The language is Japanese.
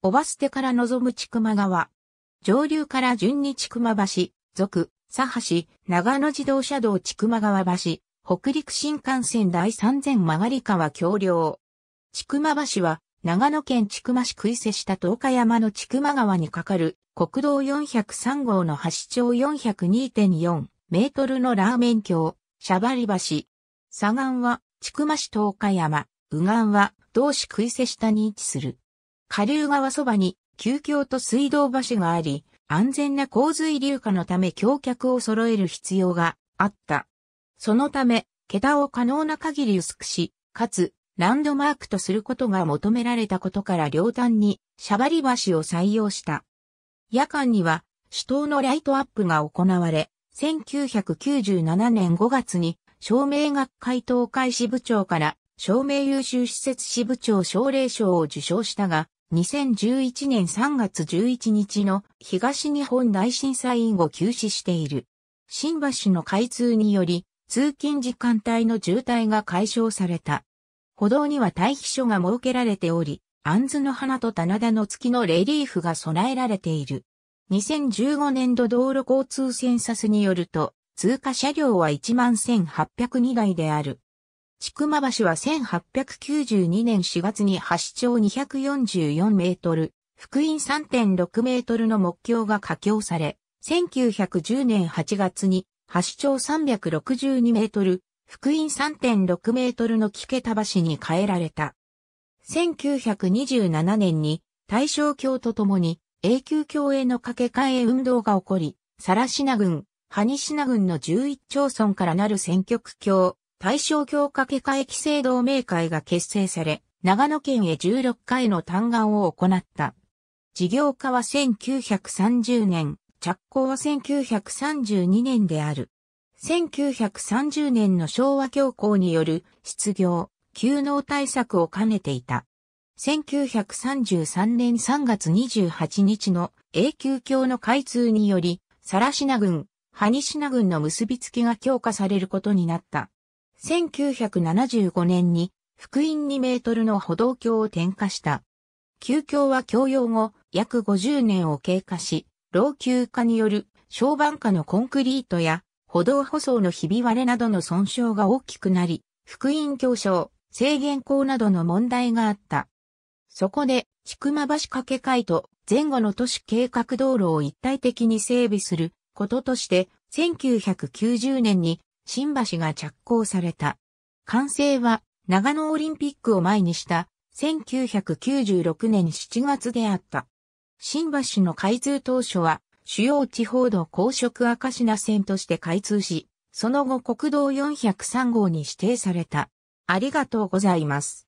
小バステから望む千曲川。上流から順に千曲橋、続、佐橋、長野自動車道千曲川橋、北陸新幹線第3000曲川橋梁。千曲橋は、長野県千曲市杭し下東日山の千曲川に架かる国道403号の橋長402.4メートルのラーメン橋、シャバリ橋。左岸は千曲市東日山、右岸は同市杭瀬下に位置する。下流川そばに、休橋と水道橋があり、安全な洪水流下のため橋脚を揃える必要があった。そのため、桁を可能な限り薄くし、かつ、ランドマークとすることが求められたことから両端に、シャバリ橋を採用した。夜間には、首都のライトアップが行われ、1997年5月に、照明学会東海支部長から、照明優秀施設支部長奨励賞を受賞したが、2011年3月11日の東日本大震災以後休止している。新橋の開通により、通勤時間帯の渋滞が解消された。歩道には待避所が設けられており、杏子の花と棚田の月のレリーフが備えられている。2015年度道路交通センサスによると、通過車両は11,802台である。千曲橋は1892年4月に橋長244メートル、福音3.6メートルの目標が架橋され、1910年8月に橋長362メートル、福音3.6メートルの木桁橋に変えられた。1927年に大正教とともに永久教への架け替え運動が起こり、サラシナ郡、ハニシナ郡の11町村からなる選挙区教、大正教科家会規制同盟会が結成され、長野県へ16回の単願を行った。事業化は1930年、着工は1932年である。1930年の昭和恐慌による失業、休農対策を兼ねていた。1933年3月28日の永久橋の開通により、サラ軍、ハ郡、シナ郡の結びつきが強化されることになった。1975年に福音2メートルの歩道橋を点火した。旧橋は共用後約50年を経過し、老朽化による小板化のコンクリートや歩道舗装のひび割れなどの損傷が大きくなり、福音橋章、制限校などの問題があった。そこで、千曲橋掛け替えと前後の都市計画道路を一体的に整備することとして、1990年に新橋が着工された。完成は長野オリンピックを前にした1996年7月であった。新橋の開通当初は主要地方道公職赤品線として開通し、その後国道403号に指定された。ありがとうございます。